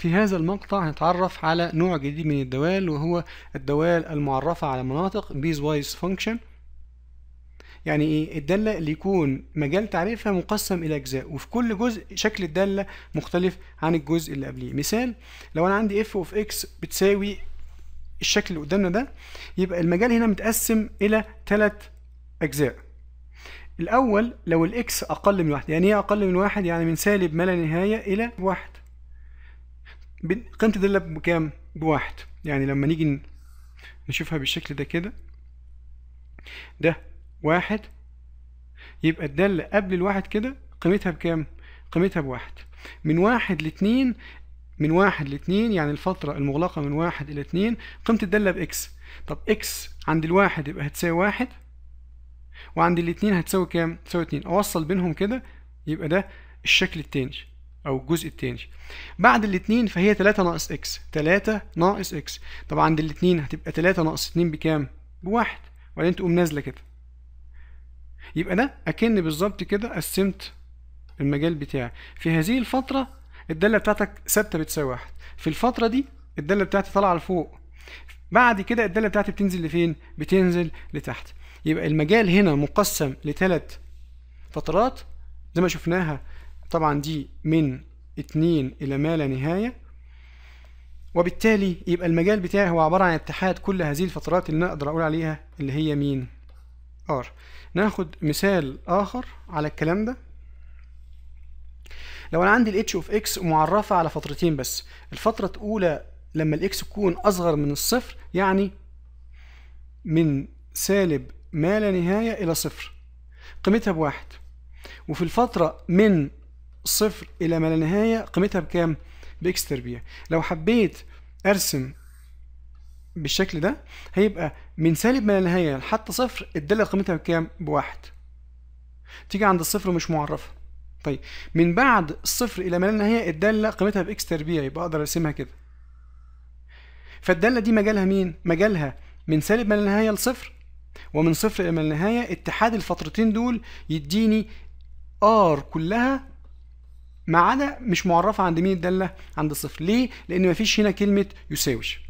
في هذا المقطع هنتعرف على نوع جديد من الدوال وهو الدوال المعرفة على مناطق وايز فانكشن يعني ايه الدالة اللي يكون مجال تعريفها مقسم الى اجزاء وفي كل جزء شكل الدالة مختلف عن الجزء اللي قبليه مثال لو انا عندي اف اوف اكس بتساوي الشكل اللي قدامنا ده يبقى المجال هنا متقسم الى ثلاث اجزاء الاول لو الاكس اقل من واحد يعني ايه اقل من واحد يعني من سالب ما لا نهايه الى واحد قيمة الدالة بكام؟ بواحد يعني لما نيجي نشوفها بالشكل ده كده ده واحد يبقى الدالة قبل الواحد كده قيمتها بكام؟ قيمتها بواحد من واحد لاتنين من واحد لاتنين يعني الفترة المغلقة من واحد إلى اتنين قيمة الدالة بإكس طب إكس عند الواحد يبقى هتساوي واحد وعند الاتنين هتساوي كام؟ هتساوي اتنين أوصل بينهم كده يبقى ده الشكل التاني او الجزء الثاني بعد الاثنين فهي 3 ناقص اكس 3 ناقص اكس طبعا عند الاثنين هتبقى 3 ناقص 2 بكام بواحد وبعدين تقوم نازله كده يبقى ده اكن بالظبط كده قسمت المجال بتاعي في هذه الفتره الداله بتاعتك ثابته بتساوي واحد في الفتره دي الداله بتاعتي طالعه لفوق بعد كده الداله بتاعتي بتنزل لفين بتنزل لتحت يبقى المجال هنا مقسم لثلاث فترات زي ما شفناها طبعا دي من اتنين إلى ما لا نهاية وبالتالي يبقى المجال بتاعي هو عبارة عن اتحاد كل هذه الفترات اللي نقدر أقدر أقول عليها اللي هي مين R ناخد مثال آخر على الكلام ده لو أنا عندي ال h of x معرفة على فترتين بس الفترة الأولى لما ال x تكون أصغر من الصفر يعني من سالب ما لا نهاية إلى صفر قيمتها بواحد وفي الفترة من صفر إلى ما لا نهاية قيمتها بكام؟ بإكس تربيع لو حبيت أرسم بالشكل ده هيبقى من سالب ما لا نهاية لحتى صفر الدالة قيمتها بكام؟ بواحد تيجي عند الصفر مش معرفة طيب من بعد الصفر إلى ما لا نهاية الدالة قيمتها بإكس تربيع يبقى أقدر أرسمها كده فالدالة دي مجالها مين؟ مجالها من سالب ما لا نهاية لصفر ومن صفر إلى ما لا نهاية اتحاد الفترتين دول يديني ار كلها ما عدا مش معرفه عند مين الداله عند صفر ليه لان مفيش هنا كلمه يساوي